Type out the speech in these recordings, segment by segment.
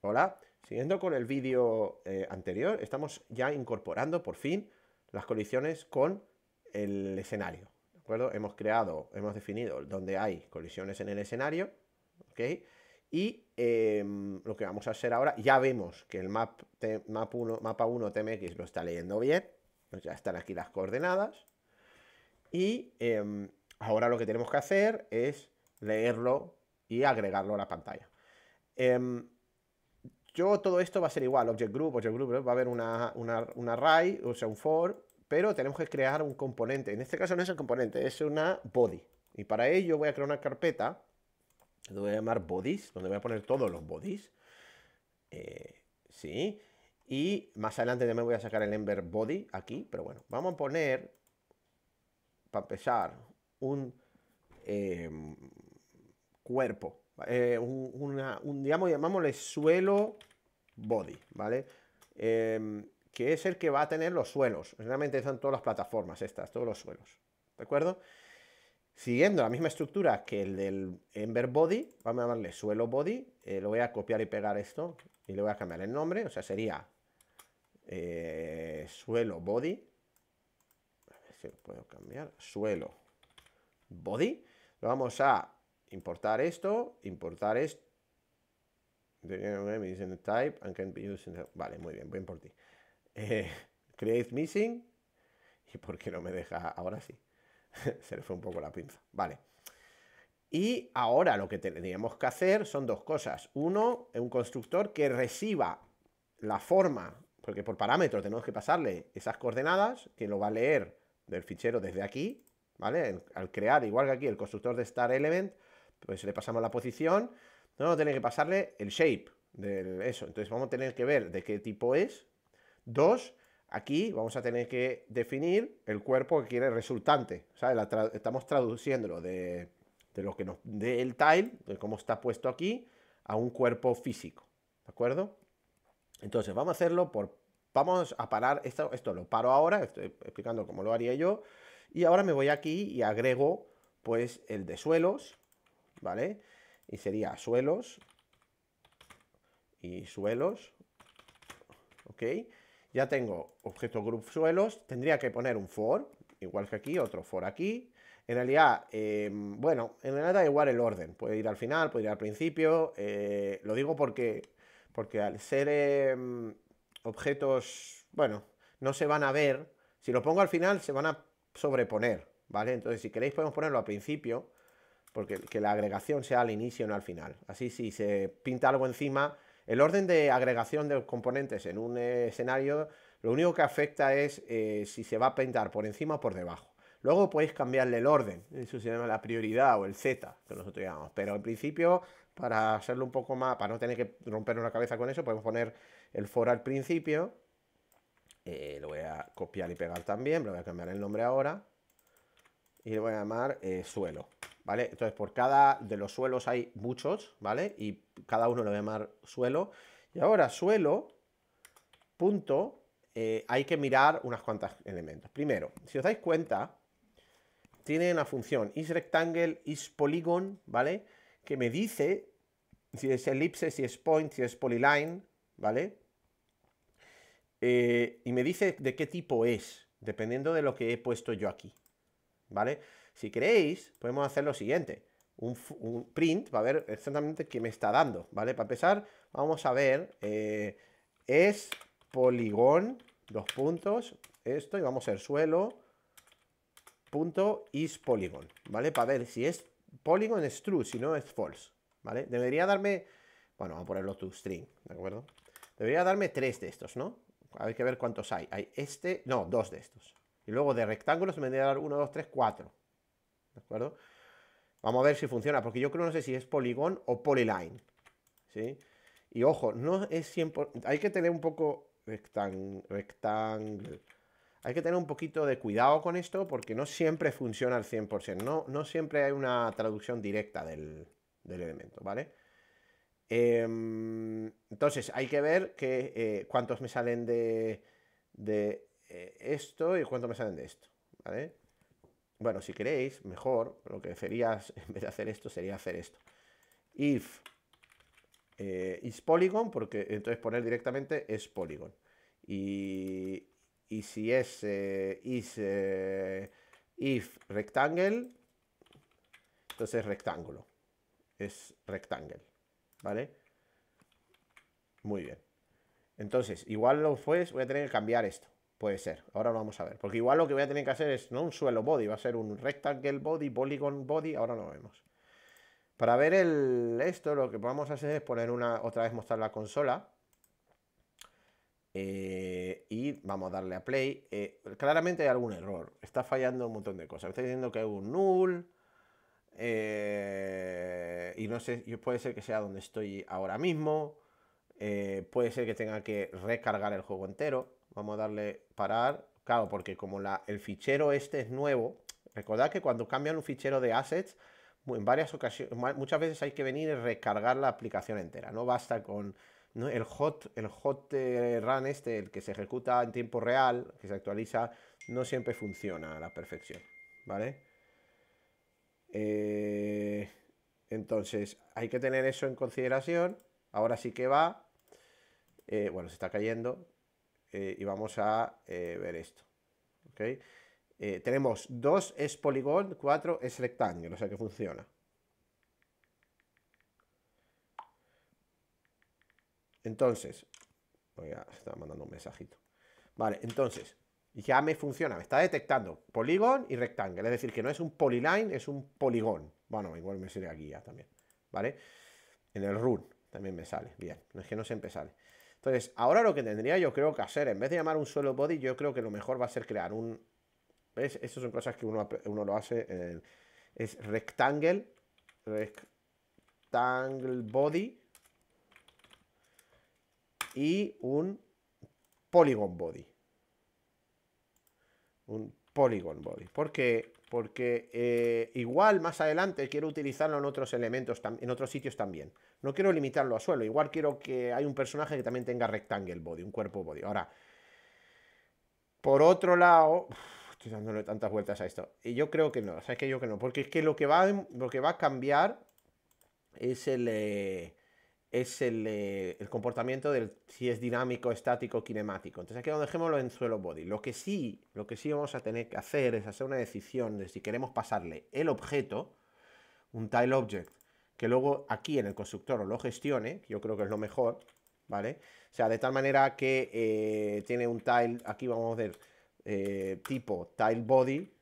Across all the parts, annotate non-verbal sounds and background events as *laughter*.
Hola, siguiendo con el vídeo eh, anterior, estamos ya incorporando por fin las colisiones con el escenario, ¿de acuerdo? Hemos creado, hemos definido dónde hay colisiones en el escenario, Y em, lo que vamos a hacer ahora, ya vemos que el map, 1, mapa 1 TMX lo está leyendo bien, pues ya están aquí las coordenadas, y em, ahora lo que tenemos que hacer es leerlo y agregarlo a la pantalla. Em, yo todo esto va a ser igual, object group, object group, va a haber una, un array, o sea, un for, pero tenemos que crear un componente. En este caso no es el componente, es una body. Y para ello voy a crear una carpeta, lo voy a llamar bodies, donde voy a poner todos los bodies. Eh, sí. Y más adelante también voy a sacar el Ember Body aquí, pero bueno, vamos a poner, para empezar, un em, cuerpo, eh, un, un, digamos, llamámosle suelo body, ¿vale? Em, que es el que va a tener los suelos. Realmente son todas las plataformas estas, todos los suelos. ¿De acuerdo? Siguiendo la misma estructura que el del Ember Body, vamos a llamarle suelo body, eh, lo voy a copiar y pegar esto y le voy a cambiar el nombre, o sea, sería eh, suelo body, a ver si lo puedo cambiar, suelo body, lo vamos a importar esto, importar esto, type and can be used Vale, muy bien, bien por ti. Eh, create missing. ¿Y por qué no me deja ahora sí? *laughs* Se le fue un poco la pinza. Vale. Y ahora lo que tendríamos que hacer son dos cosas. Uno, un constructor que reciba la forma, porque por parámetros tenemos que pasarle esas coordenadas, que lo va a leer del fichero desde aquí, ¿vale? Al crear, igual que aquí, el constructor de star element, pues le pasamos la posición no vamos a tener que pasarle el shape de eso. Entonces vamos a tener que ver de qué tipo es. Dos, aquí vamos a tener que definir el cuerpo que quiere resultante. estamos traduciéndolo de, de, lo que nos dé el tile, de cómo está puesto aquí, a un cuerpo físico. ¿De acuerdo? Entonces vamos a hacerlo por... Vamos a parar esto, esto lo paro ahora, estoy explicando cómo lo haría yo. Y ahora me voy aquí y agrego pues el de suelos, ¿vale? y sería suelos y suelos, ¿ok? Ya tengo objeto group suelos, tendría que poner un for, igual que aquí, otro for aquí. En realidad, em, bueno, en realidad da igual el orden, puede ir al final, puede ir al principio, eh, lo digo porque, porque al ser em, objetos, bueno, no se van a ver, si lo pongo al final se van a sobreponer, ¿vale? Entonces si queréis podemos ponerlo al principio, porque que la agregación sea al inicio, no al final. Así si se pinta algo encima, el orden de agregación de componentes en un escenario, lo único que afecta es eh, si se va a pintar por encima o por debajo. Luego podéis cambiarle el orden, eso se llama la prioridad o el Z, que nosotros llamamos. Pero en principio, para hacerlo un poco más, para no tener que romper la cabeza con eso, podemos poner el for al principio. Eh, lo voy a copiar y pegar también, lo voy a cambiar el nombre ahora. Y lo voy a llamar eh, suelo. Entonces, por cada de los suelos hay muchos, ¿vale? Y cada uno lo voy a llamar suelo. Y ahora, suelo, punto, eh, hay que mirar unas cuantas elementos. Primero, si os dais cuenta, tiene una función isRectangle, isPolygon, ¿vale? Que me dice si es elipse, si es point, si es polyline, ¿vale? Eh, y me dice de qué tipo es, dependiendo de lo que he puesto yo aquí, ¿vale? Si queréis, podemos hacer lo siguiente. Un, print para ver exactamente qué me está dando, ¿vale? Para empezar, vamos a ver, eh, es poligón, dos puntos, esto, y vamos a ser suelo, punto, is polygon, ¿vale? Para ver si es polygon es true, si no es false, ¿vale? Debería darme, bueno, vamos a ponerlo to string, ¿de acuerdo? Debería darme tres de estos, ¿no? Hay que ver cuántos hay. Hay este, no, dos de estos. Y luego de rectángulos me debería dar uno, dos, tres, cuatro acuerdo? Vamos a ver si funciona, porque yo creo, no sé si es Polygon o Polyline, ¿sí? Y ojo, no es 100%, hay que tener un poco hay que tener un poquito de cuidado con esto, porque no siempre funciona al 100%, no, no siempre hay una traducción directa del, elemento, ¿vale? Em, entonces, hay que ver que, eh, cuántos me salen de, eh, esto y cuántos me salen de esto, ¿vale? Bueno, si queréis, mejor, lo que sería, *laughs* en vez de hacer esto, sería hacer esto. If eh, is polygon, porque entonces poner directamente es polygon. Y, si es eh, eh, if rectangle, entonces rectángulo. Es rectangle, ¿vale? Muy bien. Entonces, igual lo fue, voy a tener que cambiar esto. Puede ser, ahora lo vamos a ver. Porque igual lo que voy a tener que hacer es no un suelo body, va a ser un rectangle body, polygon body, ahora no lo vemos. Para ver el, esto lo que vamos a hacer es poner una, otra vez mostrar la consola. Eh, y vamos a darle a play. Eh, claramente hay algún error, está fallando un montón de cosas. está diciendo que hay un null. Eh, y no sé, puede ser que sea donde estoy ahora mismo. puede ser que tenga que recargar el juego entero. Vamos a darle parar. Claro, porque como el fichero este es nuevo, recordad que cuando cambian un fichero de assets, en varias ocasiones, muchas veces hay que venir y recargar la aplicación entera. No basta con el hot, el hot eh, run este, el que se ejecuta en tiempo real, que se actualiza, no siempre funciona a la perfección, ¿vale? Eh, entonces, hay que tener eso en consideración. Ahora sí que va. Eh, bueno, se está cayendo. Eh, y vamos a eh, ver esto. Eh, tenemos 2 es polígono, 4 es rectángulo, o sea que funciona. Entonces, voy a estar mandando un mensajito. Vale, entonces, ya me funciona, me está detectando polígono y rectángulo. Es decir, que no es un polyline, es un polígono. Bueno, igual me sale aquí ya también, ¿vale? En el run también me sale, bien, no es que no se sale. Entonces, ahora lo que tendría yo creo que hacer, en vez de llamar un solo body, yo creo que lo mejor va a ser crear un... ¿Ves? Estas son cosas que uno, lo hace Es rectangle, rectangle body y un polygon body. Un polygon body. Porque porque eh, igual más adelante quiero utilizarlo en otros elementos, en otros sitios también. No quiero limitarlo a suelo, igual quiero que hay un personaje que también tenga rectangle body, un cuerpo body. Ahora, por otro lado, estoy dándole tantas vueltas a esto, y yo creo que no, sabes que yo que no, porque es que lo que va, lo que va a cambiar es el... Eh, es eh, el, comportamiento del si es dinámico, estático, cinemático. Entonces aquí lo dejémoslo en suelo body. Lo que sí, lo que sí vamos a tener que hacer es hacer una decisión de si queremos pasarle el objeto, un tile object, que luego aquí en el constructor lo gestione, yo creo que es lo mejor, ¿vale? O sea, de tal manera que eh, tiene un tile, aquí vamos a ver, eh, tipo tile body,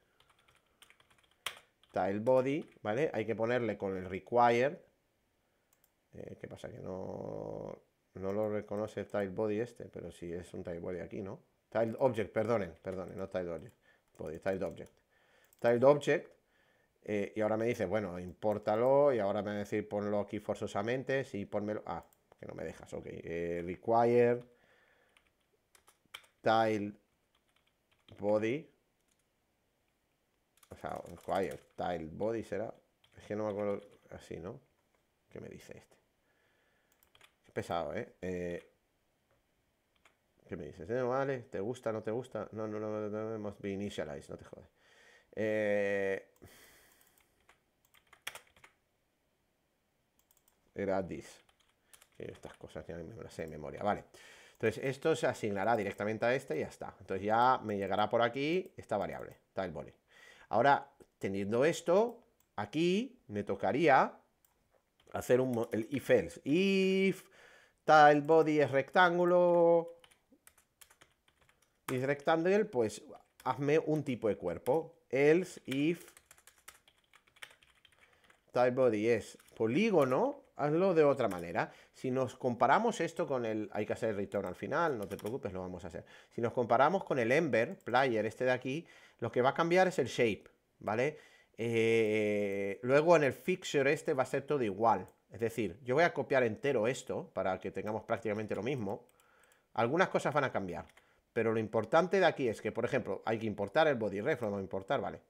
tile body, ¿vale? Hay que ponerle con el require eh, ¿Qué pasa? Que no, no lo reconoce Tile Body este, pero sí es un Tile Body aquí, ¿no? Tile Object, perdonen, perdonen, no Tile Object. Body, Tile Object. Tile Object. Eh, y ahora me dice, bueno, impórtalo. Y ahora me va a decir, ponlo aquí forzosamente. Sí, ponmelo. Ah, que no me dejas, ok. Eh, require Tile Body. O sea, require Tile Body será. Es que no me acuerdo así, ¿no? ¿Qué me dice este? pesado, ¿eh? eh qué me dices? Eh, vale, ¿te gusta, no te gusta? No, no, no, no, be no, initialize, no te jodas. Eh... Era Estas cosas ya me las sé de memoria, vale. Entonces, esto se asignará directamente a este y ya está. Entonces ya me llegará por aquí esta variable, está el boli. Ahora, teniendo esto, aquí me tocaría hacer un, el if else. If Está el body es rectángulo. Y rectangle, pues hazme un tipo de cuerpo. Else, if. TileBody body es polígono. Hazlo de otra manera. Si nos comparamos esto con el... Hay que hacer el return al final, no te preocupes, lo vamos a hacer. Si nos comparamos con el Ember, player, este de aquí, lo que va a cambiar es el shape, ¿vale? Eh, luego en el fixture este va a ser todo igual. Es decir, yo voy a copiar entero esto para que tengamos prácticamente lo mismo. Algunas cosas van a cambiar, pero lo importante de aquí es que, por ejemplo, hay que importar el body ref, no a importar, ¿vale?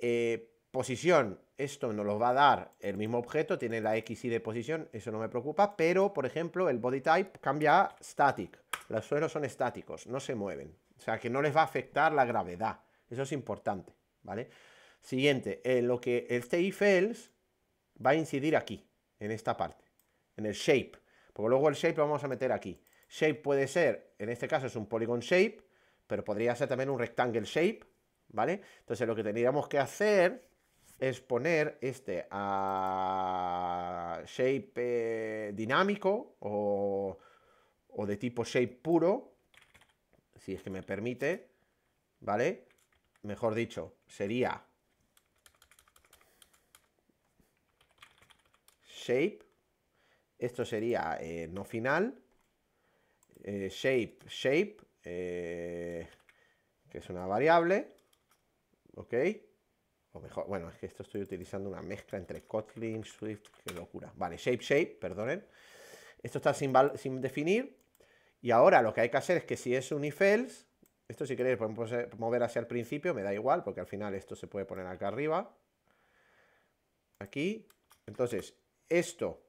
Eh, posición, esto nos lo va a dar el mismo objeto, tiene la X, Y de posición, eso no me preocupa, pero, por ejemplo, el body type cambia a static. Los suelos son estáticos, no se mueven. O sea, que no les va a afectar la gravedad. Eso es importante, ¿vale? Siguiente, eh, lo que el este if else va a incidir aquí, en esta parte, en el shape. Porque luego el shape lo vamos a meter aquí. Shape puede ser, en este caso es un polygon shape, pero podría ser también un rectangle shape, ¿vale? Entonces lo que tendríamos que hacer es poner este a ah, shape eh, dinámico o, o de tipo shape puro, si es que me permite, ¿vale? Mejor dicho, sería shape. Esto sería eh, no final. Eh, shape, shape, eh, que es una variable. ¿Ok? O mejor, bueno, es que esto estoy utilizando una mezcla entre Kotlin, Swift, qué locura. Vale, shape, shape, perdonen. Esto está sin, sin definir. Y ahora lo que hay que hacer es que si es un if else, esto si queréis podemos mover hacia el principio, me da igual, porque al final esto se puede poner acá arriba. Aquí. Entonces, esto,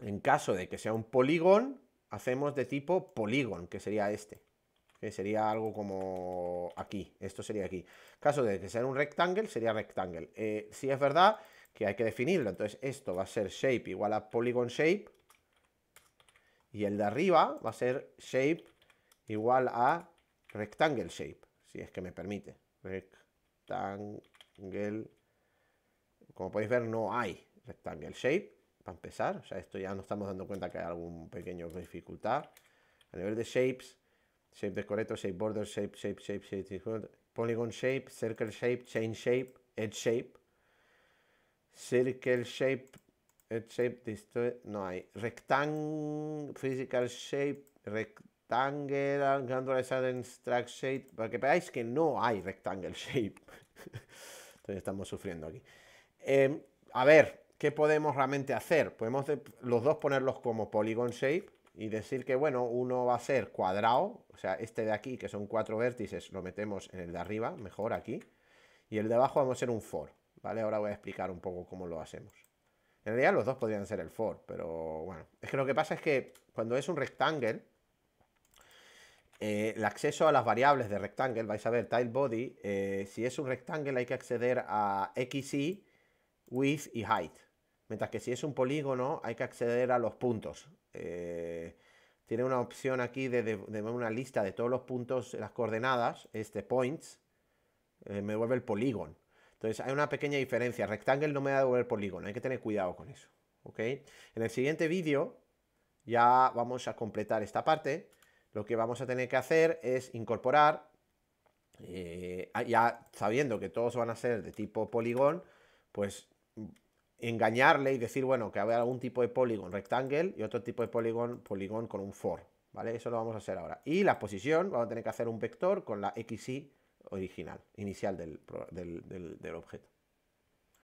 en caso de que sea un polígono, hacemos de tipo polígono, que sería este. Que sería algo como aquí. Esto sería aquí. Caso de que sea un rectángulo, sería rectángulo. Eh, si es verdad que hay que definirlo. Entonces esto va a ser shape igual a polygon shape. Y el de arriba va a ser shape igual a rectangle shape. Si es que me permite. Rectangle. Como podéis ver, no hay. Rectangle Shape, para empezar. O sea, esto ya nos estamos dando cuenta que hay algún pequeño dificultad. A nivel de Shapes, Shape de correcto, Shape Border, Shape, Shape, Shape, Shape, Polygon Shape, Circle Shape, Chain Shape, Edge Shape. Circle Shape, Edge Shape, no hay. Rectangle, Physical Shape, rectangle, Rectangular, Granular Struct Shape. Para que veáis que no hay Rectangle Shape. *laughs* Entonces estamos sufriendo aquí. Em, a ver, ¿qué podemos realmente hacer? Podemos los dos ponerlos como polygon shape y decir que, bueno, uno va a ser cuadrado, o sea, este de aquí, que son cuatro vértices, lo metemos en el de arriba, mejor aquí, y el de abajo vamos a ser un for, ¿vale? Ahora voy a explicar un poco cómo lo hacemos. En realidad los dos podrían ser el for, pero bueno. Es que lo que pasa es que cuando es un rectángulo, eh, el acceso a las variables de rectangle, vais a ver, tile body, eh, si es un rectángulo hay que acceder a XY, width y height. Mientras que si es un polígono hay que acceder a los puntos. Eh, tiene una opción aquí de, una lista de todos los puntos, las coordenadas, este points, eh, me devuelve el polígono. Entonces hay una pequeña diferencia. Rectángulo no me va a devolver polígono, hay que tener cuidado con eso. En el siguiente vídeo ya vamos a completar esta parte. Lo que vamos a tener que hacer es incorporar, eh, ya sabiendo que todos van a ser de tipo polígono, pues engañarle y decir, bueno, que haber algún tipo de polígono rectángulo y otro tipo de polígono polígono con un for, ¿vale? Eso lo vamos a hacer ahora. Y la posición, vamos a tener que hacer un vector con la XY original, inicial del, del objeto.